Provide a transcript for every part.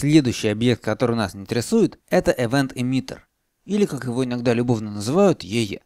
Следующий объект, который нас интересует, это Event Emitter, или как его иногда любовно называют EE.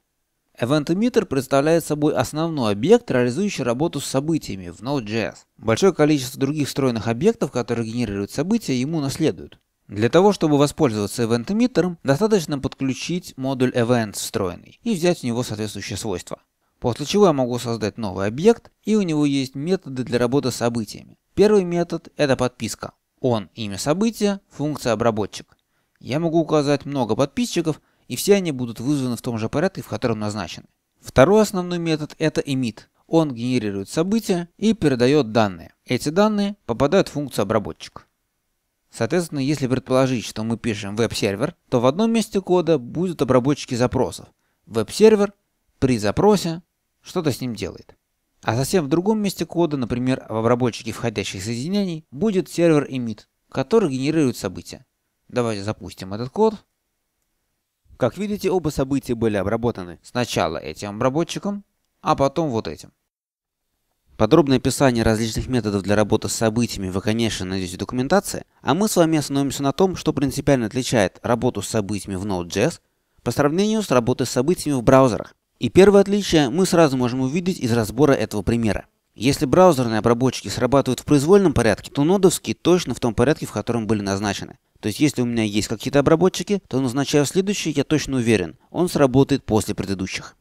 Event Emitter представляет собой основной объект, реализующий работу с событиями в Node.js. Большое количество других встроенных объектов, которые генерируют события, ему наследуют. Для того, чтобы воспользоваться Event Emitter, достаточно подключить модуль Events встроенный и взять у него соответствующие свойства. После чего я могу создать новый объект, и у него есть методы для работы с событиями. Первый метод – это подписка. Он – имя события, функция – обработчик. Я могу указать много подписчиков, и все они будут вызваны в том же порядке, в котором назначены. Второй основной метод – это emit. Он генерирует события и передает данные. Эти данные попадают в функцию обработчик. Соответственно, если предположить, что мы пишем веб-сервер, то в одном месте кода будут обработчики запросов. Веб-сервер при запросе что-то с ним делает. А совсем в другом месте кода, например, в обработчике входящих соединений, будет сервер emit, который генерирует события. Давайте запустим этот код. Как видите, оба события были обработаны. Сначала этим обработчиком, а потом вот этим. Подробное описание различных методов для работы с событиями вы, конечно, найдете в документации, а мы с вами остановимся на том, что принципиально отличает работу с событиями в Node.js по сравнению с работой с событиями в браузерах. И первое отличие мы сразу можем увидеть из разбора этого примера. Если браузерные обработчики срабатывают в произвольном порядке, то нодовские точно в том порядке, в котором были назначены. То есть если у меня есть какие-то обработчики, то назначая следующий, я точно уверен, он сработает после предыдущих.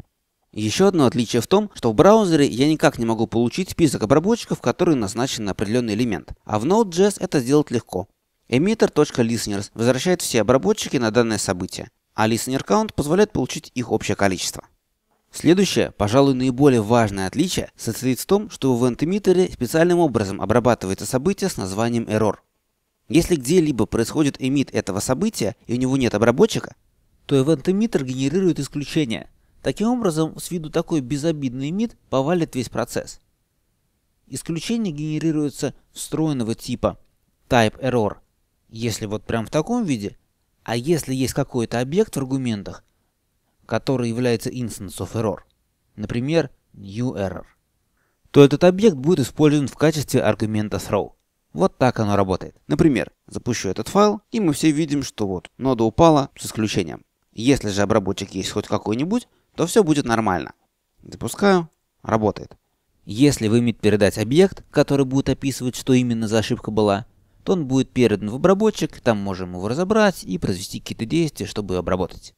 Еще одно отличие в том, что в браузере я никак не могу получить список обработчиков, которые назначены на определенный элемент, а в Node.js это сделать легко. Emitter.listeners возвращает все обработчики на данное событие, а listener позволяет получить их общее количество. Следующее, пожалуй, наиболее важное отличие состоит в том, что в event специальным образом обрабатывается событие с названием error. Если где-либо происходит эмит этого события и у него нет обработчика, то event-эмиттер генерирует исключение. Таким образом, с виду такой безобидный эмит повалит весь процесс. Исключение генерируется встроенного типа type error, если вот прям в таком виде, а если есть какой-то объект в аргументах, который является instance of error, например, new error, то этот объект будет использован в качестве аргумента throw. Вот так оно работает. Например, запущу этот файл, и мы все видим, что вот нода упала с исключением. Если же обработчик есть хоть какой-нибудь, то все будет нормально. Запускаю, работает. Если вы имеете передать объект, который будет описывать, что именно за ошибка была, то он будет передан в обработчик, там можем его разобрать и произвести какие-то действия, чтобы обработать.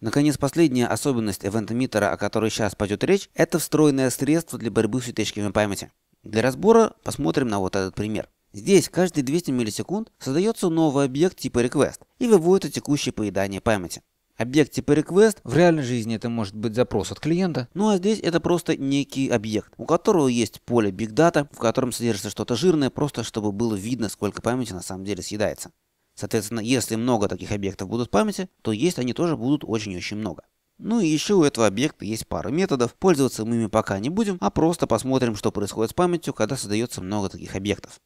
Наконец, последняя особенность event о которой сейчас пойдет речь, это встроенное средство для борьбы с утечками памяти. Для разбора посмотрим на вот этот пример. Здесь каждые 200 миллисекунд создается новый объект типа request и выводится текущее поедание памяти. Объект типа request в реальной жизни это может быть запрос от клиента, ну а здесь это просто некий объект, у которого есть поле big data, в котором содержится что-то жирное, просто чтобы было видно, сколько памяти на самом деле съедается. Соответственно, если много таких объектов будут в памяти, то есть они тоже будут очень-очень много. Ну и еще у этого объекта есть пара методов, пользоваться мы ими пока не будем, а просто посмотрим, что происходит с памятью, когда создается много таких объектов.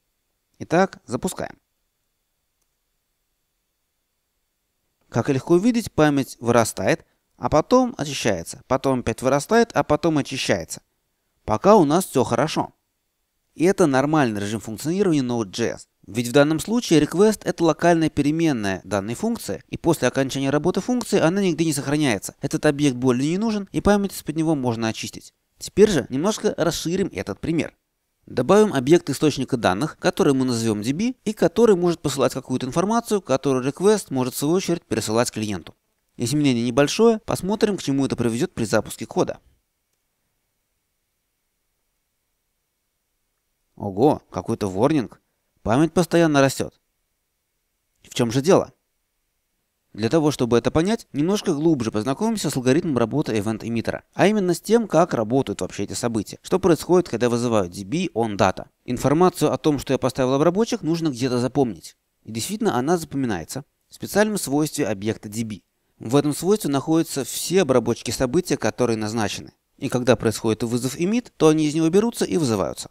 Итак, запускаем. Как легко увидеть, память вырастает, а потом очищается, потом опять вырастает, а потом очищается. Пока у нас все хорошо. И это нормальный режим функционирования Node.js. Ведь в данном случае request – это локальная переменная данной функции, и после окончания работы функции она нигде не сохраняется. Этот объект более не нужен, и память из-под него можно очистить. Теперь же немножко расширим этот пример. Добавим объект источника данных, который мы назовем DB, и который может посылать какую-то информацию, которую request может в свою очередь пересылать клиенту. Изменение небольшое, посмотрим, к чему это приведет при запуске кода. Ого, какой-то ворнинг. Память постоянно растет. В чем же дело? Для того, чтобы это понять, немножко глубже познакомимся с алгоритмом работы Event Emitter, а именно с тем, как работают вообще эти события, что происходит, когда вызывают DB on data. Информацию о том, что я поставил обработчик, нужно где-то запомнить. И действительно, она запоминается в специальном свойстве объекта DB. В этом свойстве находятся все обработчики события, которые назначены. И когда происходит вызов emit, то они из него берутся и вызываются.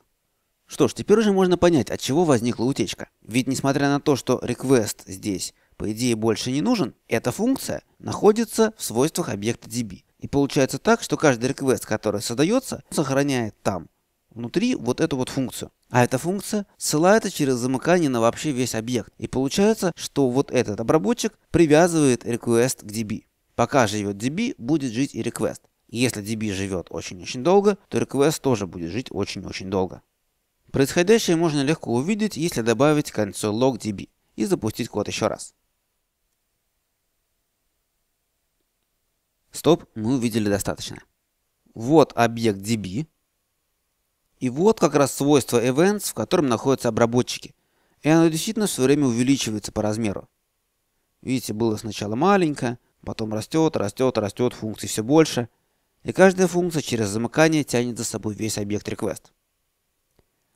Что ж, теперь уже можно понять, от чего возникла утечка. Ведь несмотря на то, что request здесь, по идее, больше не нужен, эта функция находится в свойствах объекта DB. И получается так, что каждый request, который создается, сохраняет там, внутри, вот эту вот функцию. А эта функция ссылается через замыкание на вообще весь объект. И получается, что вот этот обработчик привязывает request к DB. Пока живет DB, будет жить и request. Если DB живет очень-очень долго, то request тоже будет жить очень-очень долго. Происходящее можно легко увидеть, если добавить к концу logdb и запустить код еще раз. Стоп, мы увидели достаточно. Вот объект db. И вот как раз свойство events, в котором находятся обработчики. И оно действительно все время увеличивается по размеру. Видите, было сначала маленькое, потом растет, растет, растет, функций все больше. И каждая функция через замыкание тянет за собой весь объект request.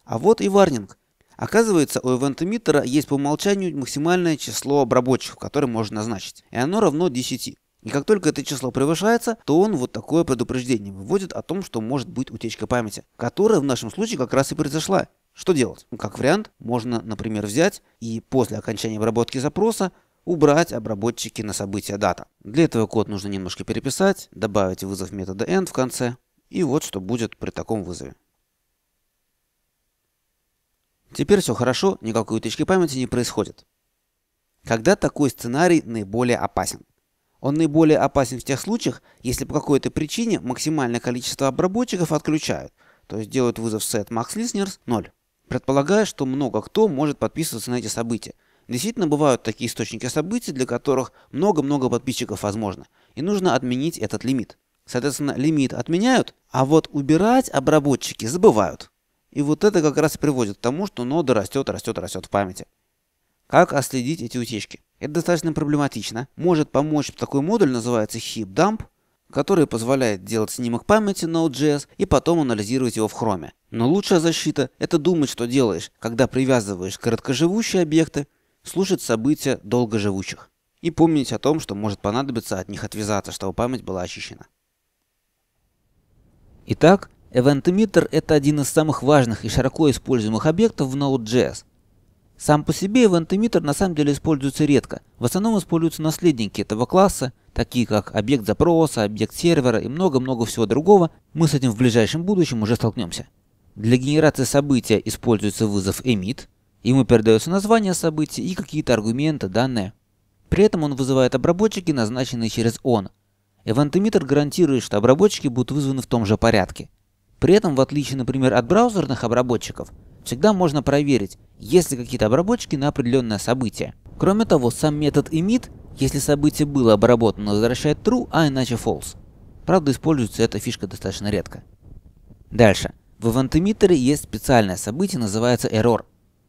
А вот и варнинг. Оказывается, у Event Emitter есть по умолчанию максимальное число обработчиков, которые можно назначить, и оно равно 10. И как только это число превышается, то он вот такое предупреждение выводит о том, что может быть утечка памяти, которая в нашем случае как раз и произошла. Что делать? Ну, как вариант, можно, например, взять и после окончания обработки запроса убрать обработчики на события дата. Для этого код нужно немножко переписать, добавить вызов метода end в конце, и вот что будет при таком вызове. Теперь все хорошо, никакой утечки памяти не происходит. Когда такой сценарий наиболее опасен? Он наиболее опасен в тех случаях, если по какой-то причине максимальное количество обработчиков отключают, то есть делают вызов set max listeners 0. Предполагая, что много кто может подписываться на эти события. Действительно бывают такие источники событий, для которых много-много подписчиков возможно, и нужно отменить этот лимит. Соответственно, лимит отменяют, а вот убирать обработчики забывают. И вот это как раз и приводит к тому, что нода растет, растет, растет в памяти. Как отследить эти утечки? Это достаточно проблематично. Может помочь такой модуль, называется HipDump, который позволяет делать снимок памяти Node.js и потом анализировать его в Chrome. Но лучшая защита – это думать, что делаешь, когда привязываешь короткоживущие объекты, слушать события долгоживущих и помнить о том, что может понадобиться от них отвязаться, чтобы память была очищена. Итак, Event Emitter – это один из самых важных и широко используемых объектов в Node.js. Сам по себе Event Emitter на самом деле используется редко. В основном используются наследники этого класса, такие как объект запроса, объект сервера и много-много всего другого. Мы с этим в ближайшем будущем уже столкнемся. Для генерации события используется вызов emit, ему передается название события и какие-то аргументы, данные. При этом он вызывает обработчики, назначенные через он. Event Emitter гарантирует, что обработчики будут вызваны в том же порядке. При этом, в отличие, например, от браузерных обработчиков, всегда можно проверить, есть ли какие-то обработчики на определенное событие. Кроме того, сам метод emit, если событие было обработано, возвращает true, а иначе false. Правда, используется эта фишка достаточно редко. Дальше. В event emitter есть специальное событие, называется error.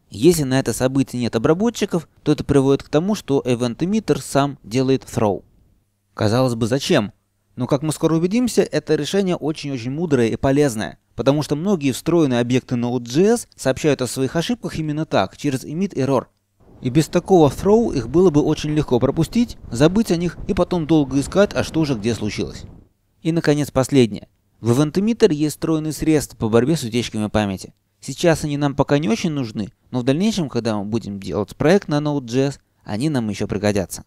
Если на это событие нет обработчиков, то это приводит к тому, что event emitter сам делает throw. Казалось бы, зачем? Но, как мы скоро убедимся, это решение очень-очень мудрое и полезное. Потому что многие встроенные объекты Node.js сообщают о своих ошибках именно так, через emit error. И без такого throw их было бы очень легко пропустить, забыть о них и потом долго искать, а что же где случилось. И, наконец, последнее. В Event есть встроенные средства по борьбе с утечками памяти. Сейчас они нам пока не очень нужны, но в дальнейшем, когда мы будем делать проект на Node.js, они нам еще пригодятся.